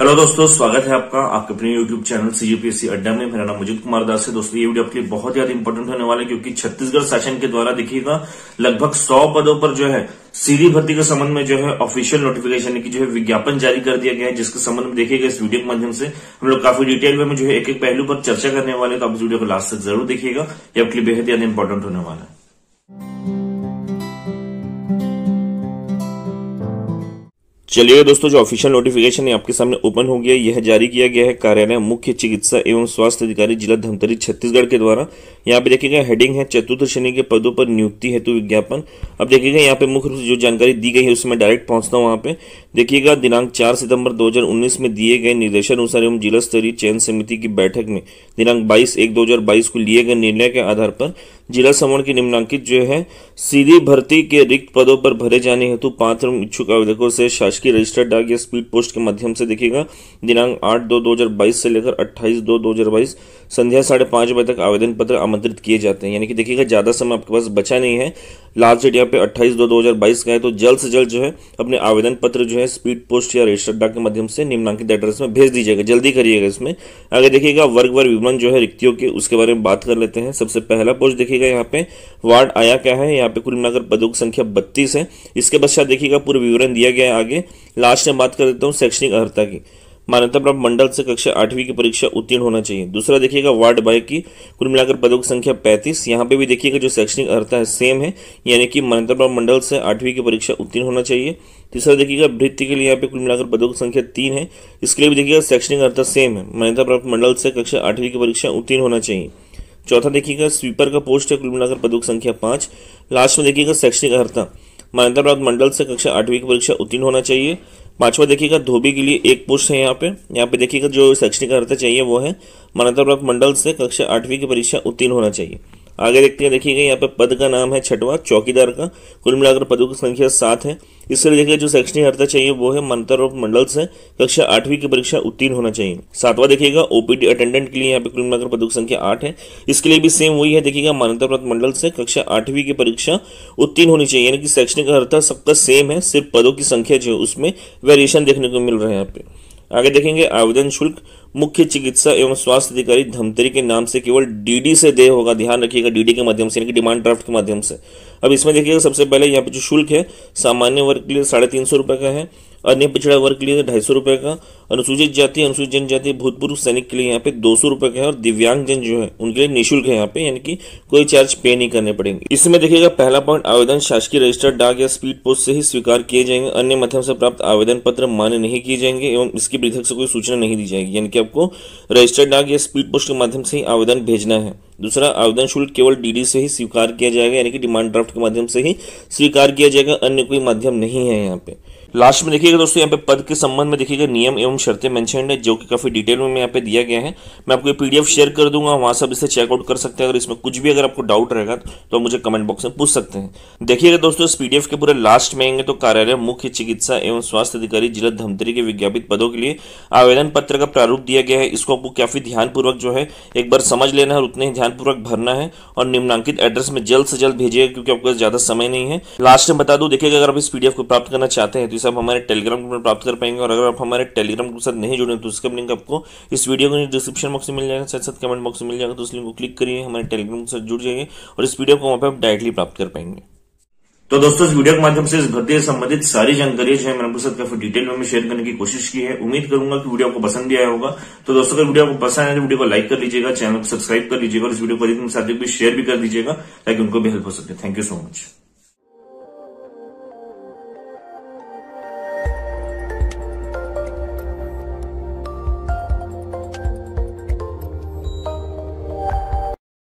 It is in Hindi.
हेलो दोस्तों स्वागत है आपका आपके अपने यूट्यूब चैनल सी अड्डा में मेरा नाम मुजिद कुमार दास है दोस्तों ये वीडियो आपके लिए बहुत ज्यादा इंपॉर्टेंट होने वाला है क्योंकि छत्तीसगढ़ शासन के द्वारा देखिएगा लगभग 100 पदों पर जो है सीधी भर्ती के संबंध में जो है ऑफिशियल नोटिफिकेशन की जो है विज्ञापन जारी कर दिया गया है जिसके संबंध में देखिएगा इस वीडियो के माध्यम से हम लोग काफी डिटेल में जो है एक एक पहलू पर चर्चा करने वाले तो आप इस वीडियो को लास्ट तक जरूर देखिएगा ये आपके लिए बेहद ज्यादा इंपॉर्टेंट होने वाला है चलिए दोस्तों जो ऑफिशियल नोटिफिकेशन है आपके सामने ओपन हो गया यह जारी किया गया है कार्यालय मुख्य चिकित्सा एवं स्वास्थ्य अधिकारी जिला धमतरी छत्तीसगढ़ के द्वारा यहाँ पे देखिएगा हेडिंग है चतुर्थ श्रेणी के पदों पर नियुक्ति हेतु विज्ञापन अब देखिएगा यहाँ पे मुख्य रूप से जो जानकारी दी गई है उसमें डायरेक्ट पहुंचता हूँ वहाँ पे देखिएगा दिनांक 4 सितंबर 2019 में दिए गए निर्देशानुसार एवं जिला स्तरीय चयन समिति की बैठक में दिनांक 22 एक 2022 को लिए गए निर्णय के आधार पर जिला समूह के निम्नांकित जो है सीधी भर्ती के रिक्त पदों पर भरे जाने हेतु पात्र इच्छुक आवेदकों से शासकीय रजिस्टर डाक या स्पीड पोस्ट के माध्यम से देखिएगा दिनांक आठ दो दो से लेकर अट्ठाईस दो दो संध्या साढ़े बजे तक आवेदन पत्र आमंत्रित किए जाते हैं यानी कि देखिएगा ज़्यादा समय आपके पास बचा नहीं है लास्ट डेट यहाँ पे 28 दो 2022 का है तो जल्द से जल्द जो है अपने आवेदन पत्र जो है स्पीड पोस्ट या रजिस्टर डाक के माध्यम से निम्नांकित एड्रेस में भेज दीजिएगा जल्दी करिएगा इसमें आगे देखिएगा वर्ग वर्ग विवरण जो है रिक्तियों के उसके बारे में बात कर लेते हैं सबसे पहला पोस्ट देखिएगा यहाँ पे वार्ड आया क्या है यहाँ पे कुल मिलाकर पदों की संख्या बत्तीस है इसके पश्चात देखिएगा पूरा विवरण दिया गया है आगे लास्ट में बात कर देता हूँ शैक्षणिक अर्ता की मान्यता प्राप्त मंडल से कक्षा आठवीं की परीक्षा उत्तीर्ण होना चाहिए दूसरा देखिएगा वार्ड बाय की कुल मिलाकर पदों की संख्या पैंतीस यहाँ पे भी देखिएगा जो शैक्षणिक अर्थता है सेम है यानी कि मान्यता प्राप्त मंडल से आठवीं की परीक्षा उत्तीर्ण होना चाहिए तीसरा देखिएगा वृत्ति के लिए यहाँ पे कुल मिलाकर पदों की संख्या तीन है इसके लिए भी देखिएगा शैक्षणिक अर्थता सेम है मान्यता प्राप्त मंडल से कक्षा आठवीं की परीक्षा उत्तीर्ण होना चाहिए चौथा देखिएगा स्वीपर का पोस्ट है कुल मिलाकर पदों की संख्या पाँच लास्ट में देखिएगा शैक्षणिक अर्थता मान्यता प्राप्त मंडल से कक्षा आठवीं की परीक्षा उत्तीर्ण होना चाहिए पांचवा देखिएगा धोबी के लिए एक पोस्ट है यहाँ पे यहाँ पे देखिएगा जो शैक्षणिक अर्थ चाहिए वो है मान्यता प्राप्त मंडल से कक्षा आठवीं की परीक्षा उत्तीर्ण होना चाहिए आगे देखते हैं देखिएगा यहाँ पे पद का नाम है छठवा चौकीदार का कुल मिलाकर पदों की संख्या सात है इससे रिलेटेड जो शैक्षणिक अर्थ चाहिए वो है मंत्र और मंडल से कक्षा आठवीं की परीक्षा उत्तीर्ण होना चाहिए सातवां देखिएगा ओपीडी अटेंडेंट के लिए यहाँ पे कुल मिलाकर पदक संख्या आठ है इसके लिए भी सेम वही है देखिएगा मान्यता मंडल से कक्षा आठवीं की परीक्षा उत्तीर्ण होनी चाहिए यानी कि शैक्षणिक अर्था सबका सेम है सिर्फ पदों की संख्या जो है उसमें वेरिएशन देखने को मिल रहा है यहाँ पे आगे देखेंगे आवेदन शुल्क मुख्य चिकित्सा एवं स्वास्थ्य अधिकारी धमतरी के नाम से केवल डीडी से दे होगा ध्यान रखिएगा डीडी के माध्यम से यानी कि डिमांड ड्राफ्ट के माध्यम से अब इसमें देखिएगा सबसे पहले यहाँ पे जो शुल्क है सामान्य वर्ग के लिए साढ़े तीन सौ रुपये का है अन्य पिछड़ा वर्ग के लिए तो ढाई सौ रुपये का अनुसूचित जाति अनुसूचित जनजाति भूतपूर्व सैनिक के लिए यहाँ पे दो सौ रुपये का है और जन जो है उनके लिए निःशुल्क है यहाँ पे यानी कि कोई चार्ज पे नहीं करने पड़ेंगे इसमें देखिएगा पहला पॉइंट आवेदन शासकीय रजिस्टर डाक या स्पीड पोस्ट से ही स्वीकार किए जाएंगे अन्य माध्यम से प्राप्त आवेदन पत्र मान्य नहीं किए जाएंगे एवं इसकी पृथक से कोई सूचना नहीं दी जाएगी यानी कि आपको रजिस्टर डाक या स्पीड पोस्ट के माध्यम से ही आवेदन भेजना है दूसरा आवेदन शुल्क केवल डीडी से ही स्वीकार किया जाएगा यानी कि डिमांड ड्राफ्ट के माध्यम से ही स्वीकार किया जाएगा अन्य कोई माध्यम नहीं है यहाँ पे लास्ट में देखिएगा दोस्तों यहाँ पे पद के संबंध में देखिएगा नियम एवं शर्तें मेंशन है जो कि काफ़ी डिटेल में यहाँ पे दिया गया है मैं आपको ये पीडीएफ शेयर कर दूंगा वहां से आप इसे चेकआउट कर सकते हैं अगर इसमें कुछ भी अगर आपको डाउट रहेगा तो आप मुझे कमेंट बॉक्स में पूछ सकते हैं देखिएगा दोस्तों इस पीडीएफ के पूरे लास्ट में आएंगे तो कार्यालय मुख्य चिकित्सा एवं स्वास्थ्य अधिकारी जिला धमतरी के विज्ञापित पदों के लिए आवेदन पत्र का प्रारूप दिया गया है इसको आपको काफ़ी ध्यानपूर्वक जो है एक बार समझ लेना है और उतने ही ध्यानपूर्वक भरना है और निम्नांकित एड्रेस में जल्द से जल्द भेजिएगा क्योंकि आपको ज़्यादा समय नहीं है लास्ट में बता दू देखिएगा अगर आप इस पीडीएफ को प्राप्त करना चाहते हैं तो जिसे आप हमारे टेलीग्राम ग्रुप में प्राप्त कर पाएंगे और अगर आप हमारे टेलीग्राम ग्रुप साथ नहीं जुड़े तो उसका लिंक आपको इस वीडियो को डिस्क्रिप्शन बॉक्स में मिल जाएगा साथ साथ कमेंट बॉक्स में मिल जाएगा तो उस लिंक को क्लिक करिए हमारे टेलीग्राम के साथ जुड़ जाइए और इस वीडियो को वहाँ पर आप डायरेक्टली प्राप्त कर पाएंगे तो दोस्तों इस वीडियो के माध्यम से इस भर्ती से संबंधित सारी जानकारी जो है मैंने आपके साथ काफी डिटेल में शेयर करने की कोशिश की है उम्मीद करूंगा कि वीडियो आपको पसंद भी आया होगा तो दोस्तों अगर वीडियो आपको पसंद आया तो वीडियो को लाइक कर लीजिएगा चैनल को सब्सक्राइब कर लीजिएगा और इस वीडियो को अधिकतम साथियों को शेयर भी कर दीजिएगा ताकि उनको भी हेल्प हो सके थैंक यू सो मच